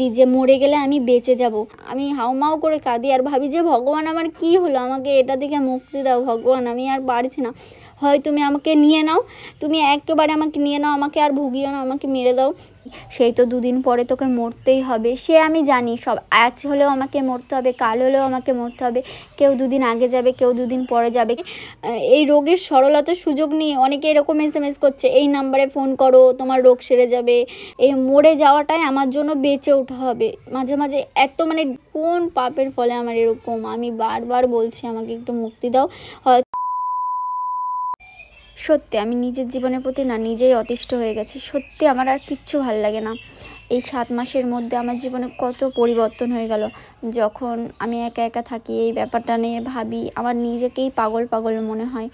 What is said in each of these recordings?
দি যে মরে গেলে আমি বেঁচে যাব আমি হাউমাউ করে কাঁদি আর ভাবি যে ভগবান আমার কি হলো আমাকে এটা থেকে মুক্তি দাও ভগবান আমি আর পারছি না হয় তুমি আমাকে নিয়ে নাও তুমি একেবারে আমাকে নিয়ে নাও আমাকে আর ভুগিও না আমাকে মেরে দাও সেই তো দুদিন পরে তোকে মরতেই হবে সে আমি জানি সব আজ হলেও আমাকে মরতে হবে কাল হলেও আমাকে মরতে হবে কেউ দুদিন আগে যাবে কেউ দুদিন পরে যাবে এই রোগের সরলত সুযোগ নিয়ে অনেকে এরকম এস এম এস করছে এই নাম্বারে ফোন করো তোমার রোগ সেরে যাবে এই মরে যাওয়াটাই আমার জন্য বেঁচে উঠা হবে মাঝে মাঝে এত মানে কোন পাপের ফলে আমার এরকম আমি বারবার বলছি আমাকে একটু মুক্তি দাও হয় সত্যি আমি নিজের জীবনের প্রতি না নিজেই অতিষ্ঠ হয়ে গেছি সত্যি আমার আর কিচ্ছু ভাল লাগে না এই সাত মাসের মধ্যে আমার জীবনে কত পরিবর্তন হয়ে গেল যখন আমি একা একা থাকি এই ব্যাপারটা নিয়ে ভাবি আমার নিজেকেই পাগল পাগল মনে হয়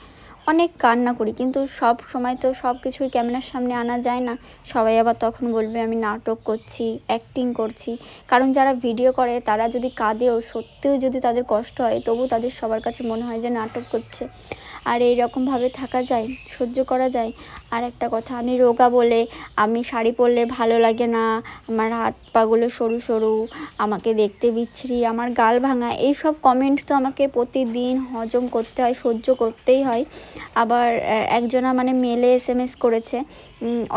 অনেক কান্না করি কিন্তু সব সময় তো সব কিছুই ক্যামেরার সামনে আনা যায় না সবাই আবার তখন বলবে আমি নাটক করছি অ্যাক্টিং করছি কারণ যারা ভিডিও করে তারা যদি কাঁদেও সত্যিও যদি তাদের কষ্ট হয় তবু তাদের সবার কাছে মনে হয় যে নাটক করছে আর এই থাকা যায় সহ্য করা যায় আর একটা কথা আমি রোগা বলে আমি শাড়ি পরলে ভালো লাগে না আমার হাত পাগুলো সরু সরু আমাকে দেখতে বিচ্ছিরি আমার গাল ভাঙা এইসব কমেন্ট তো আমাকে প্রতিদিন হজম করতে হয় সহ্য করতেই হয় আবার একজনা মানে মেলে এস এম এস করেছে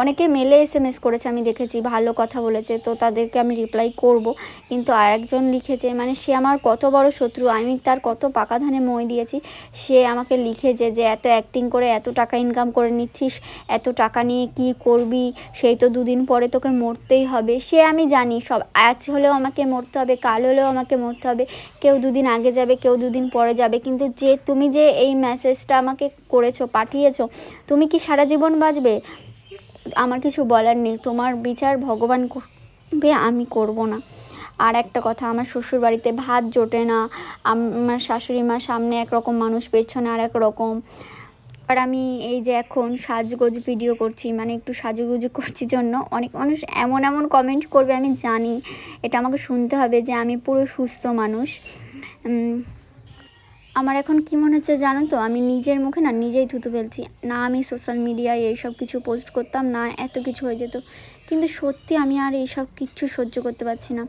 অনেকে মেলে এসএমএস করেছে আমি দেখেছি ভালো কথা বলেছে তো তাদেরকে আমি রিপ্লাই করব কিন্তু আরেকজন লিখেছে মানে সে আমার কত বড় শত্রু আমি তার কত পাকা ধানে মই দিয়েছি সে আমাকে লিখেছে যে এত অ্যাক্টিং করে এত টাকা ইনকাম করে নিচ্ছিস এত টাকা নিয়ে কি করবি সেই তো দুদিন পরে তোকে মরতেই হবে সে আমি জানি সব আজ হলেও আমাকে মরতে হবে কাল হলেও আমাকে মরতে হবে কেউ দুদিন আগে যাবে কেউ দুদিন পরে যাবে কিন্তু যে তুমি যে এই মেসেজটা আমাকে করেছো পাঠিয়েছো তুমি কি সারা জীবন বাঁচবে আমার কিছু বলার নেই তোমার বিচার ভগবান করবে আমি করব না আর একটা কথা আমার শ্বশুর বাড়িতে ভাত জোটে না আমার শাশুড়ি মা সামনে একরকম মানুষ পেছনে আর এক রকম আর আমি এই যে এখন সাজগোজ ভিডিও করছি মানে একটু সাজুগুজু করছি জন্য অনেক মানুষ এমন এমন কমেন্ট করবে আমি জানি এটা আমাকে শুনতে হবে যে আমি পুরো সুস্থ মানুষ আমার এখন কি মনে হচ্ছে জানো তো আমি নিজের মুখে না নিজেই থুতু ফেলছি না আমি সোশ্যাল মিডিয়ায় এইসব কিছু পোস্ট করতাম না এত কিছু হয়ে যেত কিন্তু সত্যি আমি আর এইসব কিচ্ছু সহ্য করতে পারছি না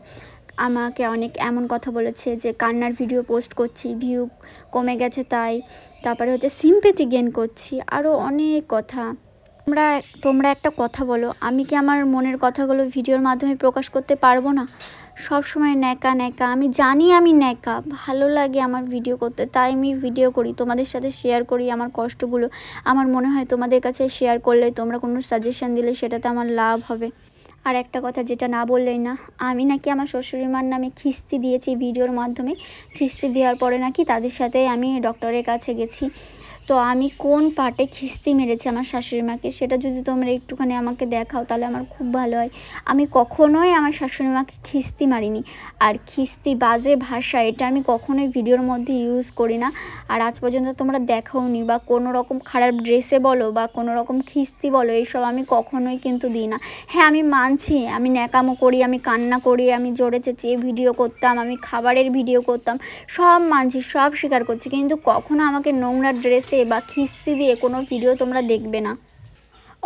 আমাকে অনেক এমন কথা বলেছে যে কান্নার ভিডিও পোস্ট করছি ভিউ কমে গেছে তাই তারপরে হচ্ছে সিম্পেতি গেন করছি আরও অনেক কথা তোমরা তোমরা একটা কথা বলো আমি কি আমার মনের কথাগুলো ভিডিওর মাধ্যমে প্রকাশ করতে পারবো না সবসময় ন্যাকা ন্যাকা আমি জানি আমি ন্যাকা ভালো লাগে আমার ভিডিও করতে তাই আমি ভিডিও করি তোমাদের সাথে শেয়ার করি আমার কষ্টগুলো আমার মনে হয় তোমাদের কাছে শেয়ার করলে তোমরা কোনো সাজেশন দিলে সেটাতে আমার লাভ হবে আর একটা কথা যেটা না বললেই না আমি নাকি আমার শ্বশুরি মার নামে খিস্তি দিয়েছি ভিডিওর মাধ্যমে খিস্তি দেওয়ার পরে নাকি তাদের সাথে আমি ডক্টরের কাছে গেছি তো আমি কোন পাটে খিস্তি মেরেছি আমার শাশুড়ি মাকে সেটা যদি তোমরা একটুখানি আমাকে দেখাও তাহলে আমার খুব ভালো হয় আমি কখনোই আমার শাশুড়ি মাকে খিস্তি মারিনি আর খিস্তি বাজে ভাষা এটা আমি কখনোই ভিডিওর মধ্যে ইউজ করি না আর আজ পর্যন্ত তোমরা দেখাও নি বা কোনো রকম খারাপ ড্রেসে বলো বা কোনো রকম খিস্তি বলো এইসব আমি কখনোই কিন্তু দিই না হ্যাঁ আমি মানছি আমি ন্যাকামো করি আমি কান্না করি আমি জোরে চেঁচিয়ে ভিডিও করতাম আমি খাবারের ভিডিও করতাম সব মানছি সব স্বীকার করছি কিন্তু কখনো আমাকে নোংরা ড্রেসে বা খিস্তি দিয়ে কোনো ভিডিও তোমরা দেখবে না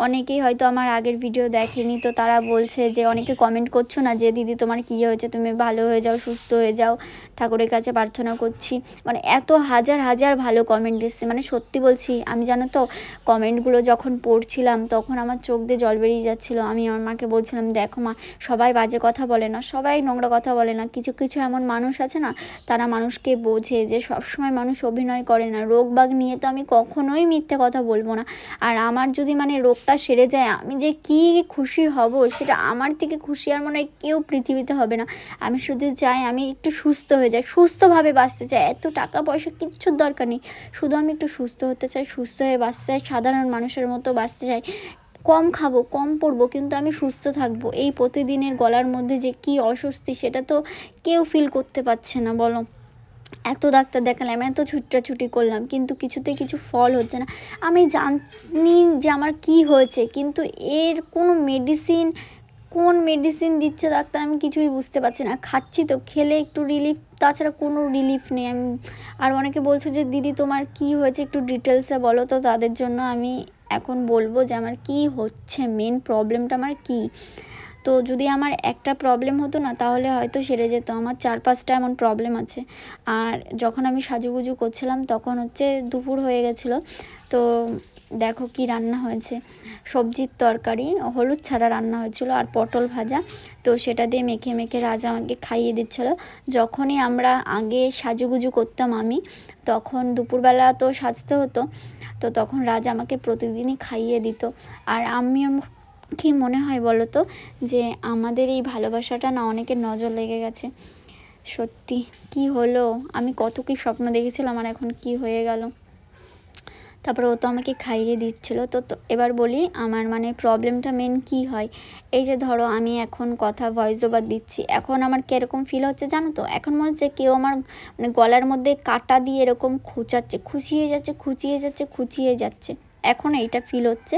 অনেকেই হয়তো আমার আগের ভিডিও দেখেনি তো তারা বলছে যে অনেকে কমেন্ট করছো না যে দিদি তোমার কী হয়েছে তুমি ভালো হয়ে যাও সুস্থ হয়ে যাও ঠাকুরের কাছে প্রার্থনা করছি মানে এত হাজার হাজার ভালো কমেন্ট এসছে মানে সত্যি বলছি আমি জানো তো কমেন্টগুলো যখন পড়ছিলাম তখন আমার চোখ দিয়ে জল বেরিয়ে যাচ্ছিলো আমি আমার মাকে বলছিলাম দেখো মা সবাই বাজে কথা বলে না সবাই নোংরা কথা বলে না কিছু কিছু এমন মানুষ আছে না তারা মানুষকে বোঝে যে সবসময় মানুষ অভিনয় করে না রোগবাগ নিয়ে তো আমি কখনোই মিথ্যে কথা বলবো না আর আমার যদি মানে রোগ সংস্কার সেরে যায় আমি যে কি খুশি হব সেটা আমার থেকে খুশি আর মনে হয় কেউ পৃথিবীতে হবে না আমি শুধু চাই আমি একটু সুস্থ হয়ে যাই সুস্থভাবে বাঁচতে চাই এত টাকা পয়সা কিচ্ছুর দরকার নেই শুধু আমি একটু সুস্থ হতে চাই সুস্থ হয়ে বাঁচতে চাই সাধারণ মানুষের মতো বাঁচতে চাই কম খাবো কম পরবো কিন্তু আমি সুস্থ থাকবো এই প্রতিদিনের গলার মধ্যে যে কি অস্বস্তি সেটা তো কেউ ফিল করতে পারছে না বলো এত ডাক্তার দেখালাম এত ছুটাছুটি করলাম কিন্তু কিছুতে কিছু ফল হচ্ছে না আমি জানি যে আমার কি হয়েছে কিন্তু এর কোনো মেডিসিন কোন মেডিসিন দিচ্ছে ডাক্তার আমি কিছুই বুঝতে পারছি না খাচ্ছি তো খেলে একটু রিলিফ তাছাড়া কোনো রিলিফ নেই আমি আর অনেকে বলছো যে দিদি তোমার কি হয়েছে একটু ডিটেলসে বলো তো তাদের জন্য আমি এখন বলবো যে আমার কি হচ্ছে মেন প্রবলেমটা আমার কী তো যদি আমার একটা প্রবলেম হতো না তাহলে হয়তো সেরে যেত আমার চার পাঁচটা এমন প্রবলেম আছে আর যখন আমি সাজুগুজু করছিলাম তখন হচ্ছে দুপুর হয়ে গেছিলো তো দেখো কি রান্না হয়েছে সবজির তরকারি হলুদ ছাড়া রান্না হয়েছিল আর পটল ভাজা তো সেটা দিয়ে মেখে মেখে রাজা আমাকে খাইয়ে দিচ্ছিলো যখনই আমরা আগে সাজুগুজু করতাম আমি তখন দুপুরবেলা তো সাজতে হতো তো তখন রাজা আমাকে প্রতিদিনই খাইয়ে দিত আর আমি কি মনে হয় বলো তো যে আমাদের এই ভালোবাসাটা না অনেকের নজর লেগে গেছে সত্যি কি হলো আমি কত কি স্বপ্ন দেখেছিলাম আর এখন কি হয়ে গেল তারপরে ও তো আমাকে খাইয়ে দিচ্ছিলো তো তো এবার বলি আমার মানে প্রবলেমটা মেন কি হয় এই যে ধরো আমি এখন কথা ভয়েস ওভার দিচ্ছি এখন আমার কীরকম ফিল হচ্ছে জানো তো এখন মনে হচ্ছে কেউ আমার মানে গলার মধ্যে কাটা দিয়ে এরকম খুচাচ্ছে খুঁচিয়ে যাচ্ছে খুঁচিয়ে যাচ্ছে খুঁচিয়ে যাচ্ছে এখন এইটা ফিল হচ্ছে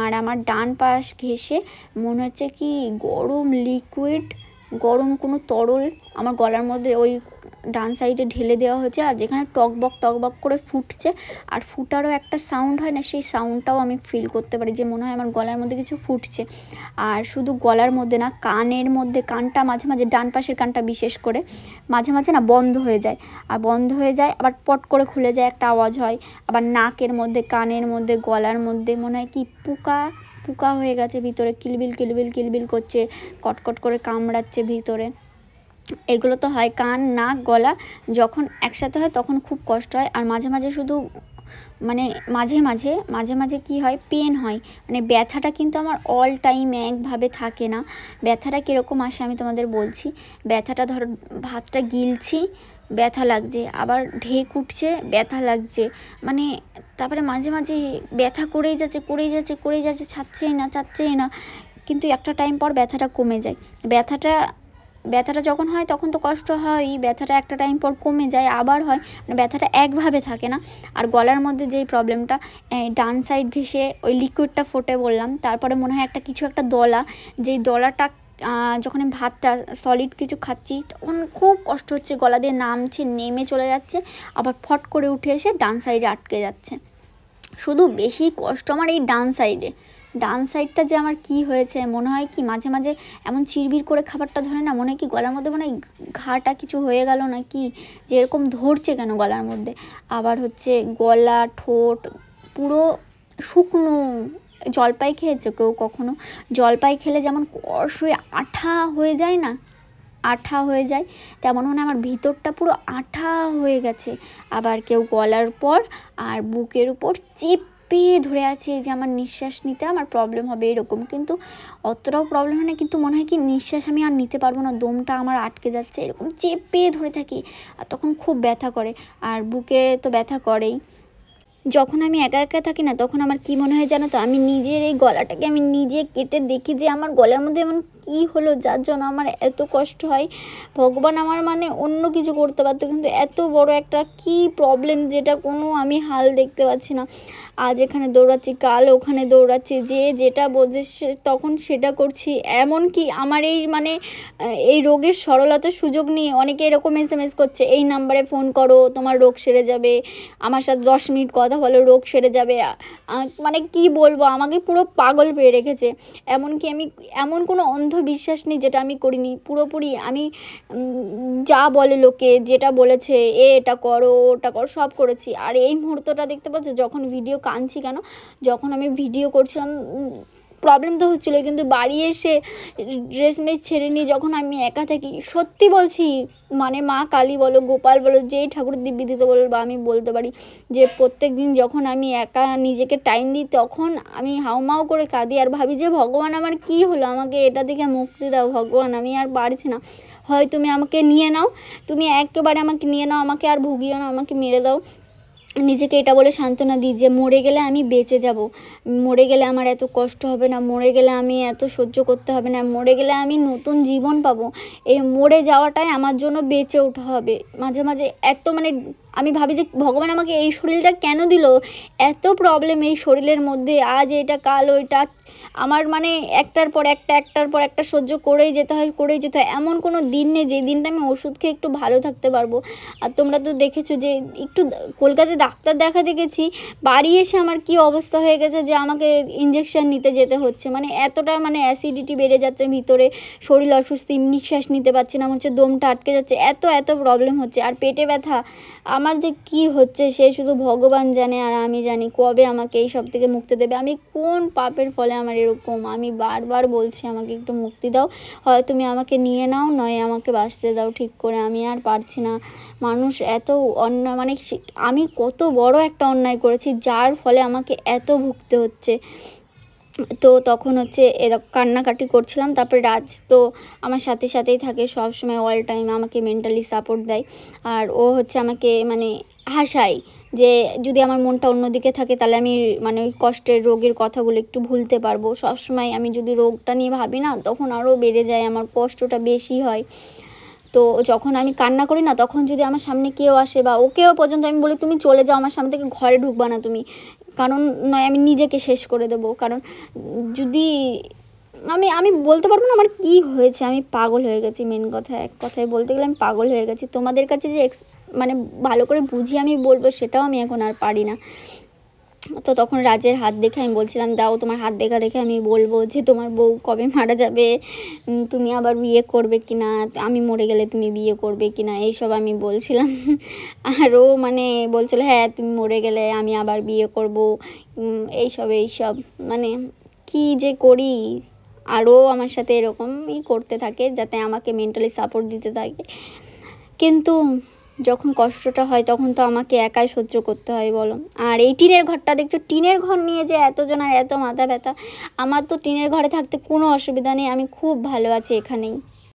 আর আমার ডান পাশ ঘেসে মনে হচ্ছে কি গরম লিকুইড গরম কোনো তরল আমার গলার মধ্যে ওই ডান সাইডে ঢেলে দেওয়া হয়েছে আর যেখানে টকবক টকবক করে ফুটছে আর ফুটারও একটা সাউন্ড হয় না সেই সাউন্ডটাও আমি ফিল করতে পারি যে মনে হয় আমার গলার মধ্যে কিছু ফুটছে আর শুধু গলার মধ্যে না কানের মধ্যে কানটা মাঝে মাঝে ডান পাশের কানটা বিশেষ করে মাঝে মাঝে না বন্ধ হয়ে যায় আর বন্ধ হয়ে যায় আবার পট করে খুলে যায় একটা আওয়াজ হয় আবার নাকের মধ্যে কানের মধ্যে গলার মধ্যে মনে হয় কি পোকা পোকা হয়ে গেছে ভিতরে কিলবিল কিলবিল কিলবিল করছে কটকট করে কামড়াচ্ছে ভিতরে এগুলো তো হয় কান নাক গলা যখন একসাথে হয় তখন খুব কষ্ট হয় আর মাঝে মাঝে শুধু মানে মাঝে মাঝে মাঝে মাঝে কি হয় পেন হয় মানে ব্যথাটা কিন্তু আমার অল টাইম একভাবে থাকে না ব্যথাটা কীরকম আসে আমি তোমাদের বলছি ব্যথাটা ধর ভাতটা গিলছি ব্যথা লাগছে আবার ঢেক উঠছে ব্যথা লাগছে মানে তারপরে মাঝে মাঝে ব্যথা করেই যাচ্ছে করেই যাচ্ছে করেই যাচ্ছে ছাড়ছেই না ছাড়ছেই না কিন্তু একটা টাইম পর ব্যথাটা কমে যায় ব্যথাটা ব্যথাটা যখন হয় তখন তো কষ্ট হয় ব্যথাটা একটা টাইম পর কমে যায় আবার হয় মানে ব্যথাটা একভাবে থাকে না আর গলার মধ্যে যেই প্রবলেমটা ডান সাইড ঘেসে ওই লিকুইডটা ফোটে বললাম তারপরে মনে হয় একটা কিছু একটা দলা যেই দলাটা যখন আমি ভাতটা সলিড কিছু খাচ্ছি তখন খুব কষ্ট হচ্ছে গলা দিয়ে নামছে নেমে চলে যাচ্ছে আবার ফট করে উঠে এসে ডান সাইডে আটকে যাচ্ছে শুধু বেশি কষ্ট আমার এই ডান সাইডে ডান সাইডটা যে আমার কি হয়েছে মনে হয় কি মাঝে মাঝে এমন চিরবির করে খাবারটা ধরে না মনে হয় কি গলার মধ্যে মনে হয় ঘাটা কিছু হয়ে গেল না কি যে এরকম ধরছে কেন গলার মধ্যে আবার হচ্ছে গলা ঠোঁট পুরো শুকনো জলপাই খেয়েছে কেউ কখনো জলপাই খেলে যেমন কষ হয়ে আঠা হয়ে যায় না আঠা হয়ে যায় তেমন মনে আমার ভিতরটা পুরো আঠা হয়ে গেছে আবার কেউ গলার পর আর বুকের উপর চেপ পেয়ে ধরে আছি যে আমার নিঃশ্বাস নিতে আমার প্রবলেম হবে এরকম কিন্তু অতটাও প্রবলেম হয় না কিন্তু মনে হয় কি নিঃশ্বাস আমি আর নিতে পারবো না দমটা আমার আটকে যাচ্ছে এরকম চেপে ধরে থাকি আর তখন খুব ব্যথা করে আর বুকে তো ব্যথা করেই যখন আমি একা একা থাকি না তখন আমার কি মনে হয় জানো তো আমি নিজের এই গলাটাকে আমি নিজে কেটে দেখি যে আমার গলার মধ্যে এমন কি হলো যার জন্য আমার এত কষ্ট হয় ভগবান আমার মানে অন্য কিছু করতে পারতো কিন্তু এত বড় একটা কি প্রবলেম যেটা কোনো আমি হাল দেখতে পাচ্ছি না আজ এখানে দৌড়াচ্ছি কাল ওখানে দৌড়াচ্ছি যে যেটা বোঝে তখন সেটা করছি এমন কি আমার এই মানে এই রোগের সরলতা সুযোগ নিয়ে অনেকে এরকম এস করছে এই নাম্বারে ফোন করো তোমার রোগ সেরে যাবে আমার সাথে দশ মিনিট কথা বলো রোগ সেরে যাবে মানে কি বলবো আমাকে পুরো পাগল পেয়ে রেখেছে এমনকি আমি এমন কোনো অন্ধবিশ্বাস নেই যেটা আমি করিনি পুরোপুরি আমি যা বলে লোকে যেটা বলেছে এ এটা করো ওটা করো সব করেছি আর এই মুহূর্তটা দেখতে পাচ্ছ যখন ভিডিও কাঁদছি কেন যখন আমি ভিডিও করছিলাম প্রবলেম তো হচ্ছিলো কিন্তু বাড়ি এসে ড্রেস মেস ছেড়ে নিয়ে যখন আমি একা থাকি সত্যি বলছি মানে মা কালী বলো গোপাল বলো যেই ঠাকুর দিব্যি দিতে বলো বা আমি বলতে পারি যে প্রত্যেক দিন যখন আমি একা নিজেকে টাইম দিই তখন আমি হাউমাউ করে কাঁদি আর ভাবি যে ভগবান আমার কি হলো আমাকে এটা থেকে মুক্তি দাও ভগবান আমি আর পারছি না হয় তুমি আমাকে নিয়ে নাও তুমি একেবারে আমাকে নিয়ে নাও আমাকে আর ভুগিও না আমাকে মেরে দাও নিজেকে এটা বলে সান্ত্বনা দিই যে মরে গেলে আমি বেঁচে যাব মরে গেলে আমার এত কষ্ট হবে না মরে গেলে আমি এত সহ্য করতে হবে না মরে গেলে আমি নতুন জীবন পাবো এই মরে যাওয়াটাই আমার জন্য বেঁচে ওঠা হবে মাঝে মাঝে এত মানে আমি ভাবি যে ভগবান আমাকে এই শরীরটা কেন দিল এত প্রবলেম এই শরীরের মধ্যে আজ এটা কাল ওইটা আমার মানে একটার পর একটা একটার পর একটা সহ্য করেই যেতে হয় করেই যেতে হয় এমন কোনো দিন নেই যে দিনটা আমি ওষুধ খেয়ে একটু ভালো থাকতে পারবো আর তোমরা তো দেখেছো যে একটু কলকাতায় ডাক্তার দেখাতে গেছি বাড়ি এসে আমার কি অবস্থা হয়ে গেছে যে আমাকে ইঞ্জেকশান নিতে যেতে হচ্ছে মানে এতটা মানে অ্যাসিডিটি বেড়ে যাচ্ছে ভিতরে শরীর অসুস্থ নিঃশ্বাস নিতে পারছি না হচ্ছে দমটা আটকে যাচ্ছে এত এত প্রবলেম হচ্ছে আর পেটে ব্যথা আমার যে কি হচ্ছে সে শুধু ভগবান জানে আর আমি জানি কবে আমাকে এই সব থেকে মুক্তি দেবে আমি কোন পাপের ফলে আমার এরকম আমি বারবার বলছি আমাকে একটু মুক্তি দাও হয় তুমি আমাকে নিয়ে নাও নয় আমাকে বাঁচতে দাও ঠিক করে আমি আর পারছি না মানুষ এত অন্য মানে আমি কত বড় একটা অন্যায় করেছি যার ফলে আমাকে এত ভুগতে হচ্ছে তো তখন হচ্ছে এরকম কান্নাকাটি করছিলাম তারপরে রাজ তো আমার সাথে সাথেই থাকে সব সময় অল টাইম আমাকে মেন্টালি সাপোর্ট দেয় আর ও হচ্ছে আমাকে মানে হাসায় যে যদি আমার মনটা অন্যদিকে থাকে তাহলে আমি মানে ওই কষ্টের রোগের কথাগুলো একটু ভুলতে পারবো সবসময় আমি যদি রোগটা নিয়ে ভাবি না তখন আরও বেড়ে যায় আমার কষ্টটা বেশি হয় তো যখন আমি কান্না করি না তখন যদি আমার সামনে কেউ আসে বা ওকেও পর্যন্ত আমি বলি তুমি চলে যাও আমার সামনে থেকে ঘরে ঢুকবা না তুমি কারণ নয় আমি নিজেকে শেষ করে দেবো কারণ যদি আমি আমি বলতে পারবো না আমার কি হয়েছে আমি পাগল হয়ে গেছি মেন কথা এক কথায় বলতে গেলে আমি পাগল হয়ে গেছি তোমাদের কাছে যে এক্স মানে ভালো করে বুঝিয়ে আমি বলবো সেটাও আমি এখন আর পারি না তো তখন রাজের হাত দেখে আমি বলছিলাম দাও তোমার হাত দেখা দেখে আমি বলবো যে তোমার বউ কবে মারা যাবে তুমি আবার বিয়ে করবে কি না আমি মরে গেলে তুমি বিয়ে করবে কি না এইসব আমি বলছিলাম আরও মানে বলছিল হ্যাঁ তুমি মরে গেলে আমি আবার বিয়ে করব এইসব এইসব মানে কি যে করি আরও আমার সাথে এরকমই করতে থাকে যাতে আমাকে মেন্টালি সাপোর্ট দিতে থাকে কিন্তু যখন কষ্টটা হয় তখন তো আমাকে একাই সহ্য করতে হয় বলো আর এই টিনের ঘরটা দেখছো টিনের ঘর নিয়ে যে আর এত মাথা ব্যথা আমার তো টিনের ঘরে থাকতে কোনো অসুবিধা নেই আমি খুব ভালো আছি এখানেই